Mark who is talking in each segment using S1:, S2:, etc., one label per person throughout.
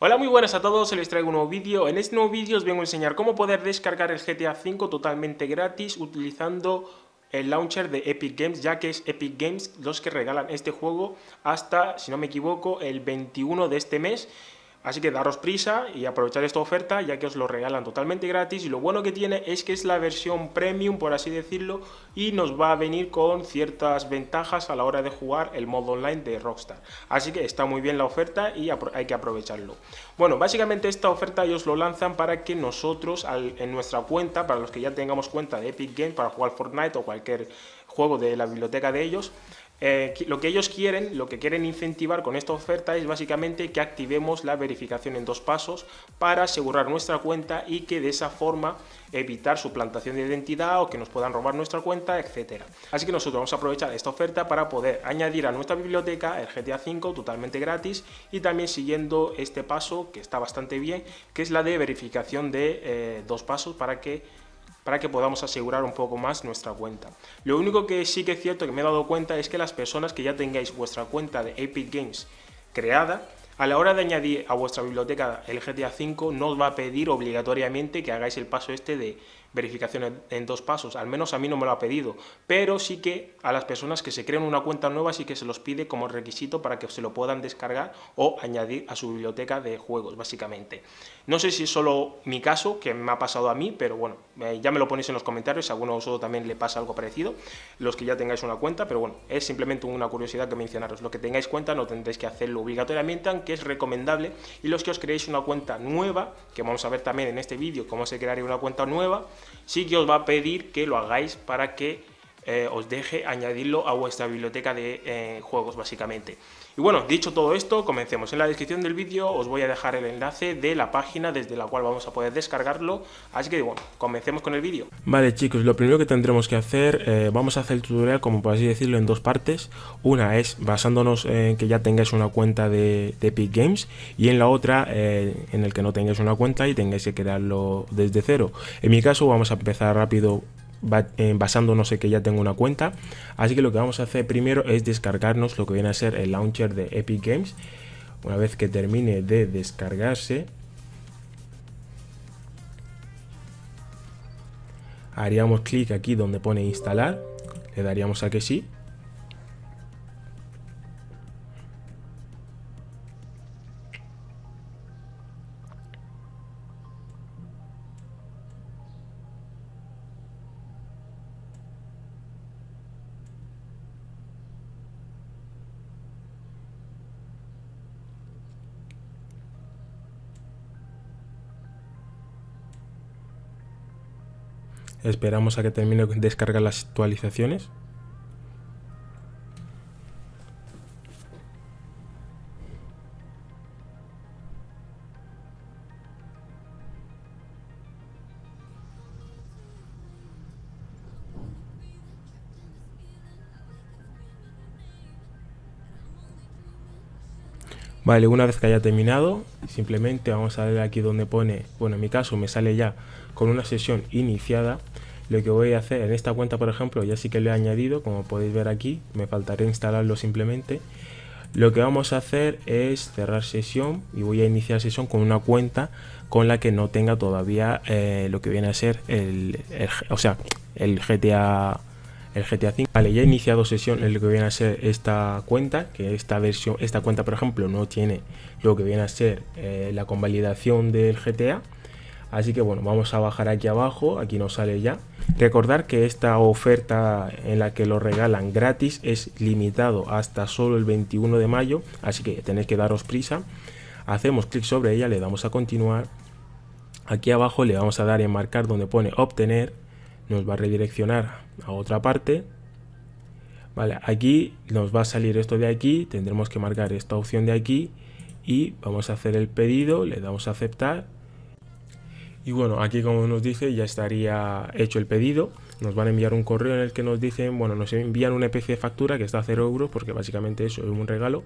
S1: Hola muy buenas a todos, les traigo un nuevo vídeo. En este nuevo vídeo os vengo a enseñar cómo poder descargar el GTA V totalmente gratis utilizando el launcher de Epic Games, ya que es Epic Games los que regalan este juego hasta, si no me equivoco, el 21 de este mes Así que daros prisa y aprovechar esta oferta ya que os lo regalan totalmente gratis y lo bueno que tiene es que es la versión premium por así decirlo y nos va a venir con ciertas ventajas a la hora de jugar el modo online de Rockstar. Así que está muy bien la oferta y hay que aprovecharlo. Bueno, básicamente esta oferta ellos lo lanzan para que nosotros en nuestra cuenta, para los que ya tengamos cuenta de Epic Games para jugar Fortnite o cualquier juego de la biblioteca de ellos, eh, lo que ellos quieren, lo que quieren incentivar con esta oferta es básicamente que activemos la verificación en dos pasos para asegurar nuestra cuenta y que de esa forma evitar suplantación de identidad o que nos puedan robar nuestra cuenta, etc. Así que nosotros vamos a aprovechar esta oferta para poder añadir a nuestra biblioteca el GTA V totalmente gratis y también siguiendo este paso que está bastante bien, que es la de verificación de eh, dos pasos para que para que podamos asegurar un poco más nuestra cuenta. Lo único que sí que es cierto que me he dado cuenta es que las personas que ya tengáis vuestra cuenta de Epic Games creada, a la hora de añadir a vuestra biblioteca el GTA V no os va a pedir obligatoriamente que hagáis el paso este de verificación en, dos pasos, al menos a mí no me lo ha pedido, pero sí que a las personas que se crean una cuenta nueva sí que se los pide como requisito para que se lo puedan descargar o añadir a su biblioteca de juegos, básicamente. No sé si es solo mi caso, que me ha pasado a mí, pero bueno, eh, ya me lo ponéis en los comentarios si a alguno de vosotros también le pasa algo parecido, los que ya tengáis una cuenta, pero bueno, es simplemente una curiosidad que mencionaros. Lo que tengáis cuenta no tendréis que hacerlo obligatoriamente, aunque es recomendable, y los que os creéis una cuenta nueva, que vamos a ver también en este vídeo cómo se crearía una cuenta nueva, sí que os va a pedir que lo hagáis para que eh, os deje añadirlo a vuestra biblioteca de eh, juegos básicamente. Y bueno, dicho todo esto, comencemos. En la descripción del vídeo os voy a dejar el enlace de la página desde la cual vamos a poder descargarlo, así que bueno, comencemos con el vídeo. Vale chicos, lo primero que tendremos que hacer, eh, vamos a hacer el tutorial como por así decirlo en dos partes. Una es basándonos en que ya tengáis una cuenta de, de Epic Games y en la otra en el que no tengáis una cuenta y tengáis que crearlo desde cero. En mi caso vamos a empezar rápido eh, basándonos en que ya tengo una cuenta. Así que lo que vamos a hacer primero es descargarnos lo que viene a ser el launcher de Epic Games. Una vez que termine de descargarse, haríamos clic aquí donde pone instalar, le daríamos a que sí Esperamos a que termine de descargar las actualizaciones Vale, una vez que haya terminado, simplemente vamos a ver aquí donde pone, bueno, en mi caso me sale ya con una sesión iniciada. Lo que voy a hacer en esta cuenta, por ejemplo, ya sí que le he añadido, como podéis ver aquí, me faltaría instalarlo simplemente. Lo que vamos a hacer es cerrar sesión y voy a iniciar sesión con una cuenta con la que no tenga todavía eh, lo que viene a ser el o sea, el GTA el GTA 5 Vale, ya he iniciado sesión en lo que viene a ser esta cuenta, que esta versión, esta cuenta por ejemplo no tiene lo que viene a ser eh, la convalidación del GTA. Así que bueno, vamos a bajar aquí abajo, aquí nos sale ya. Recordar que esta oferta en la que lo regalan gratis es limitado hasta solo el 21 de mayo, así que tenéis que daros prisa. Hacemos clic sobre ella, le damos a continuar. Aquí abajo le vamos a dar en marcar donde pone obtener nos va a redireccionar a otra parte. Vale, aquí nos va a salir esto de aquí, tendremos que marcar esta opción de aquí y vamos a hacer el pedido, le damos a aceptar. Y bueno, aquí como nos dice ya estaría hecho el pedido. Nos van a enviar un correo en el que nos dicen, bueno, nos envían una especie de factura que está a 0 euros porque básicamente eso es un regalo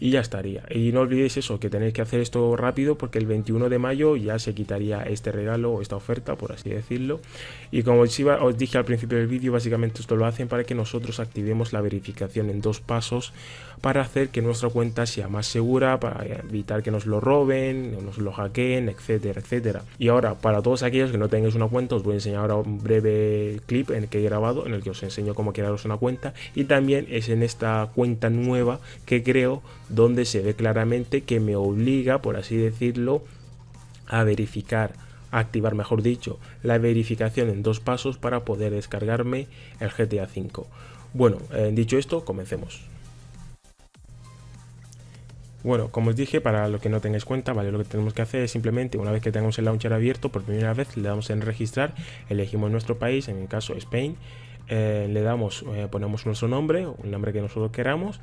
S1: y ya estaría. Y no olvidéis eso, que tenéis que hacer esto rápido porque el 21 de mayo ya se quitaría este regalo o esta oferta, por así decirlo. Y como os, os dije al principio del vídeo, básicamente esto lo hacen para que nosotros activemos la verificación en dos pasos para hacer que nuestra cuenta sea más segura, para evitar que nos lo roben, nos lo hackeen, etcétera, etcétera. Y ahora, para todos aquellos que no tengáis una cuenta, os voy a enseñar ahora un breve clip en el que he grabado, en el que os enseño cómo crearos una cuenta. Y también es en esta cuenta nueva que creo donde se ve claramente que me obliga, por así decirlo, a verificar, activar, mejor dicho, la verificación en dos pasos para poder descargarme el GTA V. Bueno, eh, dicho esto, comencemos. Bueno, como os dije, para lo que no tengáis cuenta, ¿vale? Lo que tenemos que hacer es simplemente, una vez que tengamos el launcher abierto, por primera vez le damos en registrar, elegimos nuestro país, en el caso Spain, eh, le damos, eh, ponemos nuestro nombre, un nombre que nosotros queramos,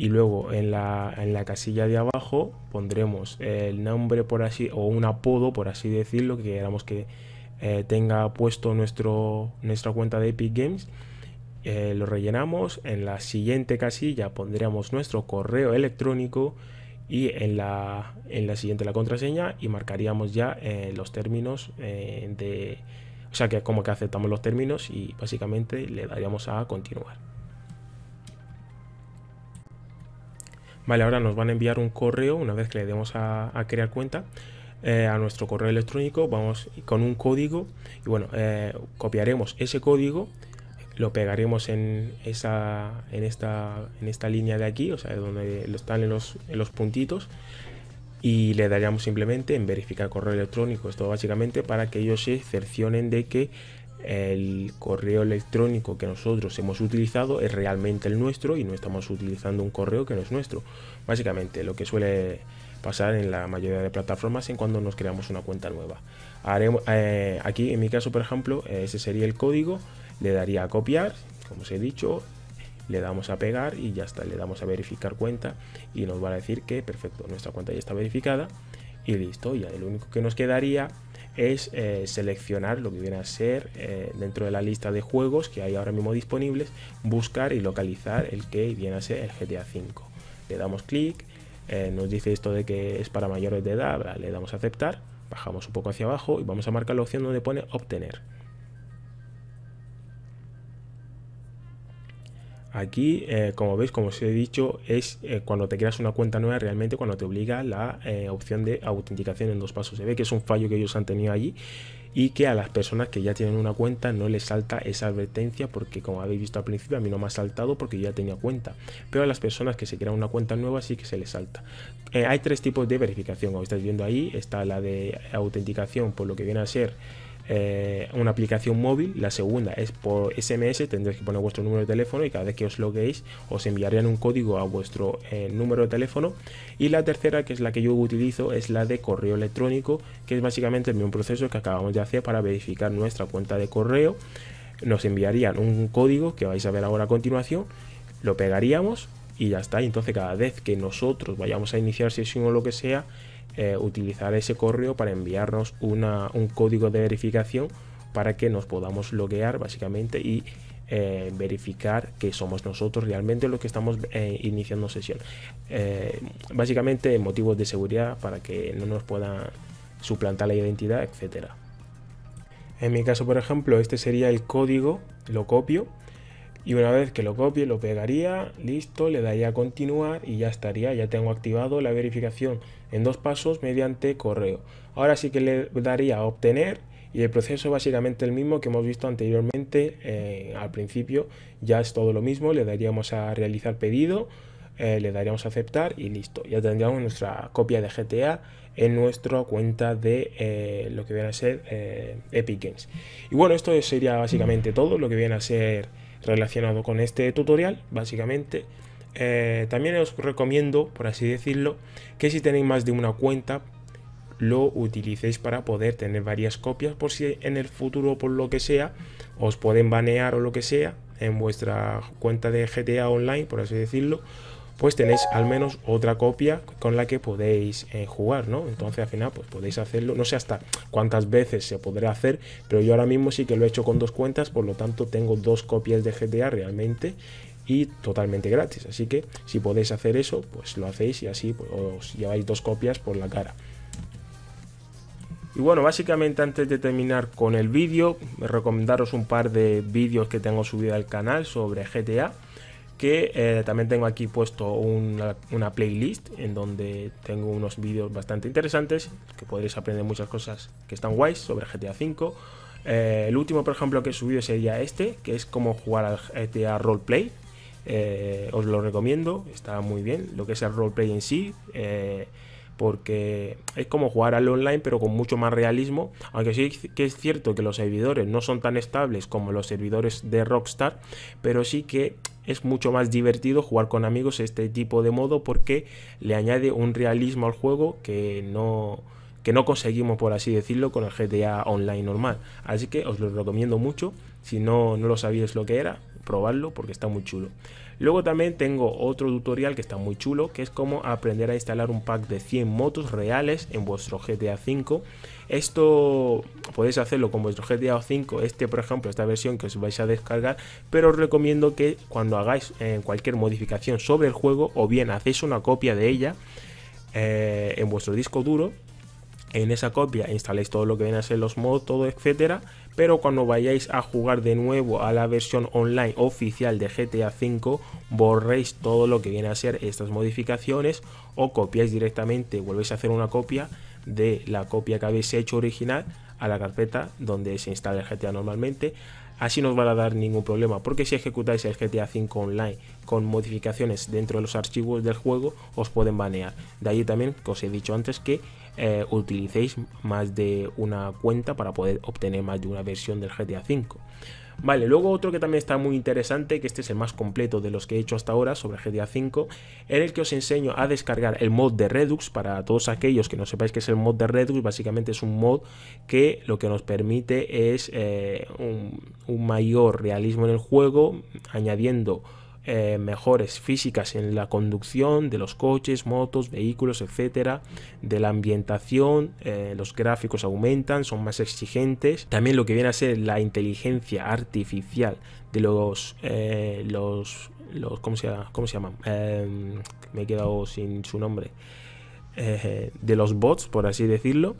S1: y luego en la, en la casilla de abajo pondremos el nombre por así o un apodo por así decirlo que queramos que eh, tenga puesto nuestro, nuestra cuenta de Epic Games eh, lo rellenamos en la siguiente casilla pondríamos nuestro correo electrónico y en la, en la siguiente la contraseña y marcaríamos ya eh, los términos de o sea que como que aceptamos los términos y básicamente le daríamos a continuar Vale, ahora nos van a enviar un correo una vez que le demos a, crear cuenta. Eh, a nuestro correo electrónico vamos con un código y bueno eh, copiaremos ese código lo pegaremos en esa en esta en esta línea de aquí o sea donde están los, en los puntitos y le daríamos simplemente en verificar correo electrónico esto básicamente para que ellos se cercionen de que el correo electrónico que nosotros hemos utilizado es realmente el nuestro y no estamos utilizando un correo que no es nuestro. Básicamente lo que suele pasar en la mayoría de plataformas en cuando nos creamos una cuenta nueva. Haremos, eh, aquí en mi caso, por ejemplo, ese sería el código, le daría a copiar, como os he dicho, le damos a pegar y ya está, le damos a verificar cuenta y nos va a decir que perfecto, nuestra cuenta ya está verificada y listo, ya lo único que nos quedaría es eh, seleccionar lo que viene a ser eh, dentro de la lista de juegos que hay ahora mismo disponibles, buscar y localizar el que viene a ser el GTA V. Le damos clic, eh, nos dice esto de que es para mayores de edad, le damos a aceptar, bajamos un poco hacia abajo y vamos a marcar la opción donde pone obtener. Aquí, eh, como veis, como os he dicho, es eh, cuando te creas una cuenta nueva realmente cuando te obliga la eh, opción de autenticación en dos pasos. Se ve que es un fallo que ellos han tenido allí y que a las personas que ya tienen una cuenta no les salta esa advertencia porque como habéis visto al principio a mí no me ha saltado porque ya tenía cuenta pero a las personas que se crean una cuenta nueva sí que se les salta hay tres tipos de verificación como estáis viendo ahí está la de autenticación por lo que viene a ser eh, una aplicación móvil, la segunda es por SMS, tendréis que poner vuestro número de teléfono y cada vez que os logueéis os enviarían un código a vuestro eh, número de teléfono. Y la tercera, que es la que yo utilizo, es la de correo electrónico, que es básicamente el mismo proceso que acabamos de hacer para verificar nuestra cuenta de correo. Nos enviarían un código que vais a ver ahora a continuación, lo pegaríamos y ya está. Y entonces cada vez que nosotros vayamos a iniciar sesión o lo que sea, eh, utilizar ese correo para enviarnos un código de verificación para que nos podamos loguear básicamente y eh, verificar que somos nosotros realmente los que estamos eh, iniciando sesión. básicamente motivos de seguridad para que no nos puedan suplantar la identidad, etcétera. En mi caso, por ejemplo, este sería el código, lo copio y una vez que lo copie, lo pegaría, listo, le daría a continuar y ya estaría, ya tengo activado la verificación en dos pasos mediante correo. Ahora sí que le daría a obtener y el proceso básicamente el mismo que hemos visto anteriormente eh, al principio. Ya es todo lo mismo, le daríamos a realizar pedido, eh, le daríamos a aceptar y listo. Ya tendríamos nuestra copia de GTA en nuestra cuenta de eh, lo que viene a ser Epic Games. Y bueno, esto sería básicamente todo lo que viene a ser relacionado con este tutorial, básicamente. Eh, también os recomiendo, por así decirlo, que si tenéis más de una cuenta, lo utilicéis para poder tener varias copias por si en el futuro, por lo que sea, os pueden banear o lo que sea en vuestra cuenta de GTA Online, por así decirlo, pues tenéis al menos otra copia con la que podéis eh, jugar, ¿no? Entonces al final pues podéis hacerlo, no sé hasta cuántas veces se podrá hacer, pero yo ahora mismo sí que lo he hecho con dos cuentas, por lo tanto tengo dos copias de GTA realmente y totalmente gratis. Así que si podéis hacer eso, pues lo hacéis y así pues, os lleváis dos copias por la cara. Y bueno, básicamente antes de terminar con el vídeo, recomendaros un par de vídeos que tengo subido al canal sobre GTA que eh, también tengo aquí puesto una, playlist en donde tengo unos vídeos bastante interesantes que podéis aprender muchas cosas que están guays sobre GTA V. Eh, el último, por ejemplo, que he subido sería este, que es cómo jugar al GTA Roleplay. Eh, os lo recomiendo, está muy bien lo que es el roleplay en sí, eh, porque es como jugar al online pero con mucho más realismo, aunque sí que es cierto que los servidores no son tan estables como los servidores de Rockstar, pero sí que es mucho más divertido jugar con amigos este tipo de modo porque le añade un realismo al juego que no que no conseguimos, por así decirlo, con el GTA Online normal. Así que os lo recomiendo mucho. Si no, no lo sabíais lo que era, probarlo porque está muy chulo. Luego también tengo otro tutorial que está muy chulo, que es como aprender a instalar un pack de 100 motos reales en vuestro GTA V. Esto podéis hacerlo con vuestro GTA V, este por ejemplo, esta versión que os vais a descargar, pero os recomiendo que cuando hagáis eh, cualquier modificación sobre el juego o bien hacéis una copia de ella eh, en vuestro disco duro en esa copia instaláis todo lo que viene a ser los mods, todo etcétera, pero cuando vayáis a jugar de nuevo a la versión online oficial de GTA V, borréis todo lo que viene a ser estas modificaciones o copiáis directamente, volvéis a hacer una copia de la copia que habéis hecho original a la carpeta donde se instala el GTA normalmente. Así no os va a dar ningún problema, porque si ejecutáis el GTA V Online con modificaciones dentro de los archivos del juego, os pueden banear. De ahí también que os he dicho antes que eh, utilicéis más de una cuenta para poder obtener más de una versión del GTA V. Vale, luego otro que también está muy interesante, que este es el más completo de los que he hecho hasta ahora sobre GTA V, en el que os enseño a descargar el mod de Redux, para todos aquellos que no sepáis qué es el mod de Redux, básicamente es un mod que lo que nos permite es eh, un mayor realismo en el juego, añadiendo eh, mejores físicas en la conducción de los coches, motos, vehículos, etcétera, de la ambientación, eh, los gráficos aumentan, son más exigentes. También lo que viene a ser la inteligencia artificial de los, eh, los, los ¿cómo, se, cómo se em, me he quedado sin su nombre. de los bots, por así decirlo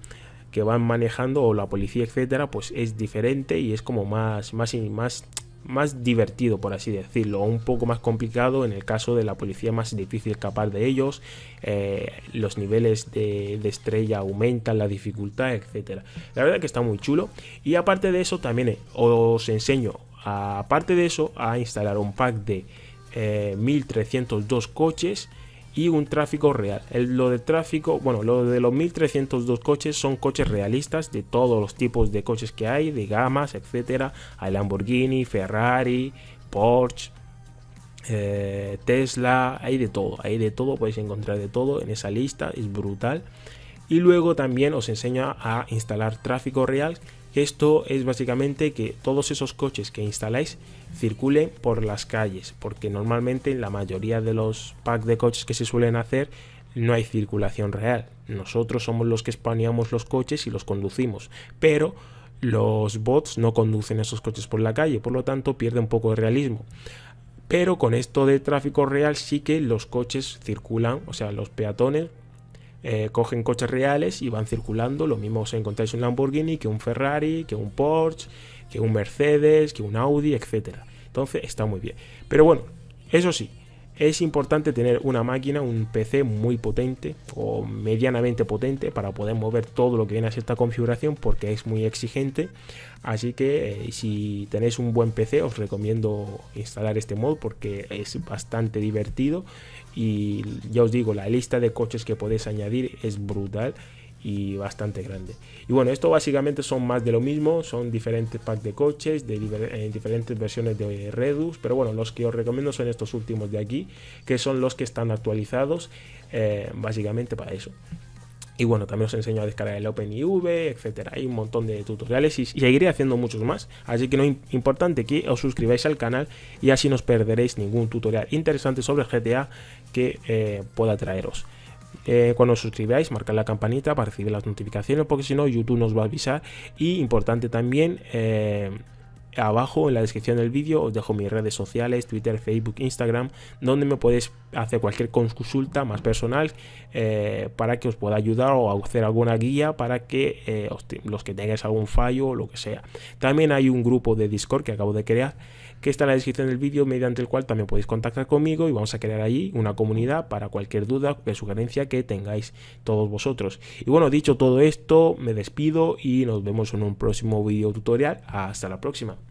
S1: que van manejando o la policía, etcétera, pues es diferente y es como más, más, y más más divertido, por así decirlo, un poco más complicado en el caso de la policía, más difícil escapar de ellos, eh, los niveles de, estrella aumentan, la dificultad, etcétera. La verdad que está muy chulo. Y aparte de eso, también eh, os enseño, aparte de eso, a instalar un pack de 1302 eh, coches y un tráfico real. lo de tráfico, bueno, lo de los 1302 coches son coches realistas de todos los tipos de coches que hay, de gamas, etcétera. Hay Lamborghini, Ferrari, Porsche, eh, Tesla, hay de todo, hay de todo, podéis encontrar de todo en esa lista, es brutal. Y luego también os enseña a instalar tráfico real esto es básicamente que todos esos coches que instaláis circulen por las calles, porque normalmente en la mayoría de los packs de coches que se suelen hacer no hay circulación real. Nosotros somos los que spaneamos los coches y los conducimos, pero los bots no conducen esos coches por la calle, por lo tanto pierde un poco de realismo. Pero con esto de tráfico real sí que los coches circulan, o sea, los peatones eh, cogen coches reales y van circulando. Lo mismo os encontráis un Lamborghini que un Ferrari, que un Porsche, que un Mercedes, que un Audi, etc. Entonces está muy bien. Pero bueno, eso sí, es importante tener una máquina, un PC muy potente o medianamente potente para poder mover todo lo que viene a esta configuración porque es muy exigente. Así que eh, si tenéis un buen PC os recomiendo instalar este mod porque es bastante divertido y ya os digo, la lista de coches que podéis añadir es brutal y bastante grande. Y bueno, esto básicamente son más de lo mismo, son diferentes packs de coches, de eh, diferentes versiones de Redux, pero bueno, los que os recomiendo son estos últimos de aquí, que son los que están actualizados eh, básicamente para eso. Y bueno, también os enseño a descargar el OpenIV, etcétera. Hay un montón de tutoriales y, seguiré haciendo muchos más. Así que no es importante que os suscribáis al canal y así no os perderéis ningún tutorial interesante sobre GTA que eh, pueda traeros. Eh, cuando os suscribáis, marcar la campanita para recibir las notificaciones, porque si no, YouTube nos va a avisar. Y importante también, eh, abajo en la descripción del vídeo os dejo mis redes sociales, Twitter, Facebook, Instagram, donde me podéis hacer cualquier consulta más personal eh, para que os pueda ayudar o hacer alguna guía para que los que tengáis algún fallo o lo que sea. También hay un grupo de Discord que acabo de crear que está en la descripción del vídeo, mediante el cual también podéis contactar conmigo y vamos a crear ahí una comunidad para cualquier duda o sugerencia que tengáis todos vosotros. Y bueno, dicho todo esto, me despido y nos vemos en un próximo vídeo tutorial. Hasta la próxima.